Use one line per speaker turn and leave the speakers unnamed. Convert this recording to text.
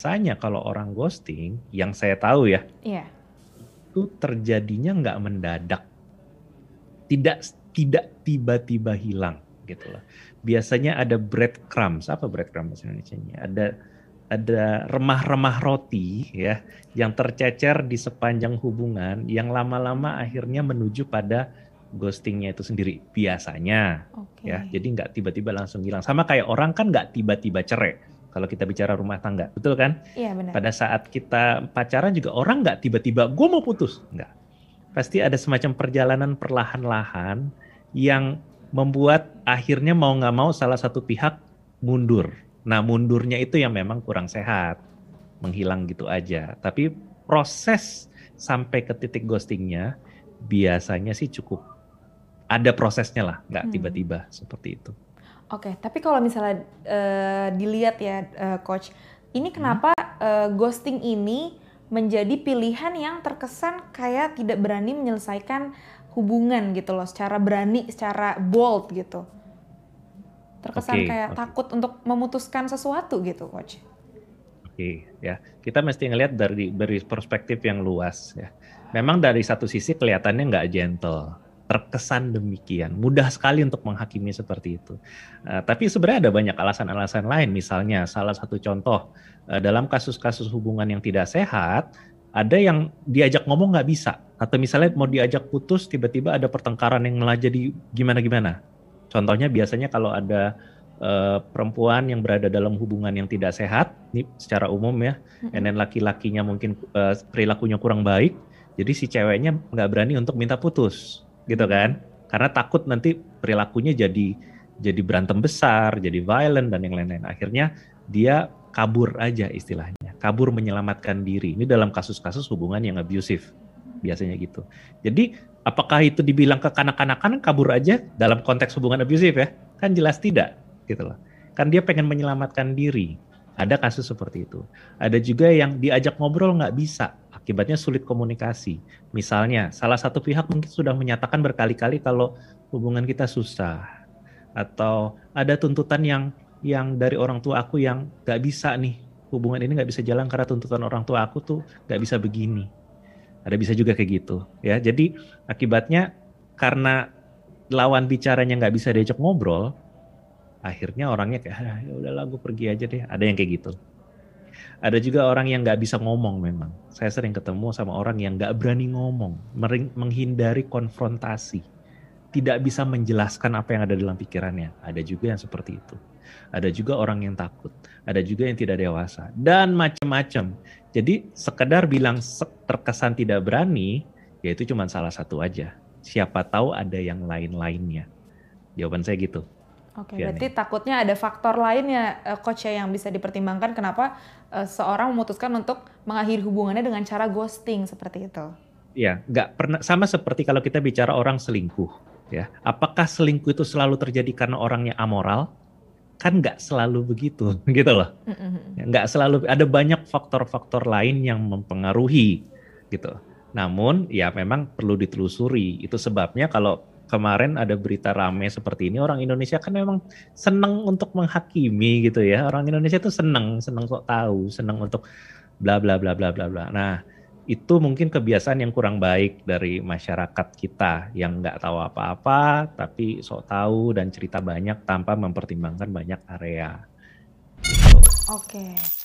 biasanya kalau orang ghosting, yang saya tahu ya, yeah. itu terjadinya nggak mendadak, tidak tidak tiba-tiba hilang gitu loh. Biasanya ada breadcrumbs, apa breadcrumbs bahasa Indonesia-nya? Ada ada remah-remah roti ya yang tercecer di sepanjang hubungan yang lama-lama akhirnya menuju pada ghostingnya itu sendiri biasanya okay. ya jadi nggak tiba-tiba langsung hilang sama kayak orang kan nggak tiba-tiba cerai kalau kita bicara rumah tangga, betul kan? Iya benar. Pada saat kita pacaran juga orang nggak tiba-tiba gue mau putus, nggak. Pasti ada semacam perjalanan perlahan-lahan yang membuat akhirnya mau nggak mau salah satu pihak mundur. Nah mundurnya itu yang memang kurang sehat, menghilang gitu aja. Tapi proses sampai ke titik ghostingnya biasanya sih cukup ada prosesnya lah, nggak hmm. tiba-tiba hmm. seperti itu.
Oke, okay, tapi kalau misalnya uh, dilihat ya uh, coach, ini hmm. kenapa hmm. uh, ghosting ini menjadi pilihan yang terkesan kayak tidak berani menyelesaikan hubungan gitu loh, secara berani, secara bold gitu. Terkesan okay. kayak okay. takut untuk memutuskan sesuatu gitu, coach.
Oke, okay, ya. Kita mesti ngelihat dari dari perspektif yang luas ya. Memang dari satu sisi kelihatannya nggak gentle terkesan demikian. Mudah sekali untuk menghakimi seperti itu. Uh, tapi sebenarnya ada banyak alasan-alasan lain. Misalnya salah satu contoh uh, dalam kasus-kasus hubungan yang tidak sehat, ada yang diajak ngomong nggak bisa. Atau misalnya mau diajak putus, tiba-tiba ada pertengkaran yang malah jadi gimana-gimana. Contohnya biasanya kalau ada uh, perempuan yang berada dalam hubungan yang tidak sehat, ini secara umum ya, mm -hmm. laki-lakinya mungkin uh, perilakunya kurang baik, jadi si ceweknya nggak berani untuk minta putus gitu kan karena takut nanti perilakunya jadi jadi berantem besar jadi violent dan yang lain-lain akhirnya dia kabur aja istilahnya kabur menyelamatkan diri ini dalam kasus-kasus hubungan yang abusive biasanya gitu jadi apakah itu dibilang ke kanak-kanakan kabur aja dalam konteks hubungan abusive ya kan jelas tidak gitu loh kan dia pengen menyelamatkan diri ada kasus seperti itu ada juga yang diajak ngobrol nggak bisa Akibatnya sulit komunikasi. Misalnya, salah satu pihak mungkin sudah menyatakan berkali-kali kalau hubungan kita susah atau ada tuntutan yang yang dari orang tua aku yang gak bisa nih hubungan ini gak bisa jalan karena tuntutan orang tua aku tuh gak bisa begini. Ada bisa juga kayak gitu ya. Jadi akibatnya karena lawan bicaranya nggak bisa diajak ngobrol, akhirnya orangnya kayak ah, ya udahlah gue pergi aja deh. Ada yang kayak gitu ada juga orang yang nggak bisa ngomong memang. Saya sering ketemu sama orang yang nggak berani ngomong, menghindari konfrontasi, tidak bisa menjelaskan apa yang ada dalam pikirannya. Ada juga yang seperti itu. Ada juga orang yang takut, ada juga yang tidak dewasa dan macam-macam. Jadi sekedar bilang terkesan tidak berani, yaitu cuma salah satu aja. Siapa tahu ada yang lain-lainnya. Jawaban saya gitu.
Oke, okay, berarti ya. takutnya ada faktor lain ya eh, coach ya yang bisa dipertimbangkan kenapa uh, seorang memutuskan untuk mengakhiri hubungannya dengan cara ghosting seperti itu.
Iya, nggak pernah sama seperti kalau kita bicara orang selingkuh ya. Apakah selingkuh itu selalu terjadi karena orangnya amoral? Kan nggak selalu begitu, gitu loh. Mm-hmm. selalu ada banyak faktor-faktor lain yang mempengaruhi gitu. Namun ya memang perlu ditelusuri. Itu sebabnya kalau kemarin ada berita rame seperti ini orang Indonesia kan memang seneng untuk menghakimi gitu ya orang Indonesia itu seneng seneng kok tahu seneng untuk bla bla bla bla bla bla nah itu mungkin kebiasaan yang kurang baik dari masyarakat kita yang nggak tahu apa-apa tapi sok tahu dan cerita banyak
tanpa mempertimbangkan banyak area. Oke. Okay.